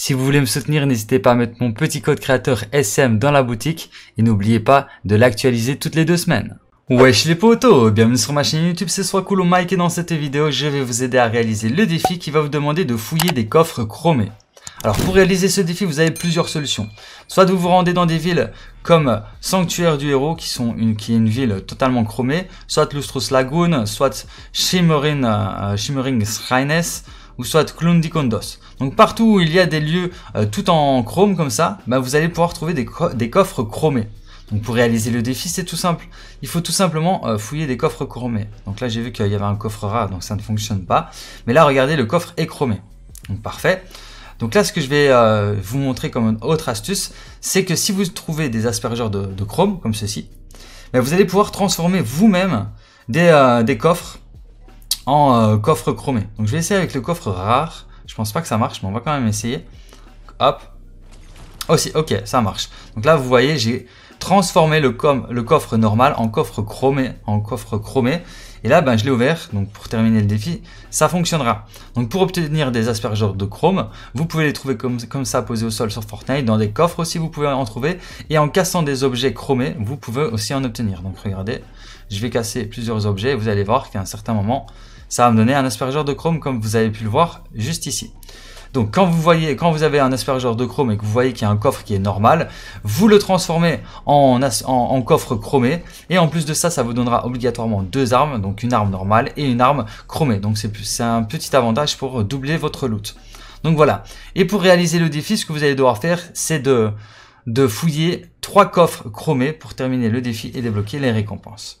Si vous voulez me soutenir, n'hésitez pas à mettre mon petit code créateur SM dans la boutique et n'oubliez pas de l'actualiser toutes les deux semaines. Wesh les potos, bienvenue sur ma chaîne YouTube, c'est soit cool Mike et dans cette vidéo, je vais vous aider à réaliser le défi qui va vous demander de fouiller des coffres chromés. Alors pour réaliser ce défi, vous avez plusieurs solutions. Soit vous vous rendez dans des villes comme Sanctuaire du Héros, qui, sont une, qui est une ville totalement chromée, soit Lustrous Lagoon, soit Shimmering, euh, Shimmering ou soit condos Donc partout où il y a des lieux euh, tout en chrome comme ça, bah, vous allez pouvoir trouver des, coffres chromés. Donc pour réaliser le défi, c'est tout simple. Il faut tout simplement euh, fouiller des coffres chromés. Donc là, j'ai vu qu'il y avait un coffre rare, donc ça ne fonctionne pas. Mais là, regardez, le coffre est chromé. Donc parfait. Donc là, ce que je vais euh, vous montrer comme une autre astuce, c'est que si vous trouvez des aspergeurs de, chrome, comme ceci, bah, vous allez pouvoir transformer vous-même des, des coffres en euh, coffre chromé. Donc je vais essayer avec le coffre rare. Je pense pas que ça marche, mais on va quand même essayer. Hop. Aussi, ok, ça marche. Donc là, vous voyez, j'ai transformé le, le coffre normal en coffre chromé. En coffre chromé. Et là, ben, je l'ai ouvert, donc pour terminer le défi, ça fonctionnera. Donc pour obtenir des asperges de chrome, vous pouvez les trouver comme, comme, ça posés au sol sur Fortnite, dans des coffres aussi vous pouvez en trouver, et en cassant des objets chromés, vous pouvez aussi en obtenir. Donc regardez, je vais casser plusieurs objets, vous allez voir qu'à un certain moment, ça va me donner un aspergeur de chrome comme vous avez pu le voir juste ici. Donc quand vous, voyez, quand vous avez un aspergeur de chrome et que vous voyez qu'il y a un coffre qui est normal, vous le transformez en, coffre chromé. Et en plus de ça, ça vous donnera obligatoirement deux armes, donc une arme normale et une arme chromée. Donc c'est un petit avantage pour doubler votre loot. Donc voilà. Et pour réaliser le défi, ce que vous allez devoir faire, c'est de, de fouiller trois coffres chromés pour terminer le défi et débloquer les récompenses.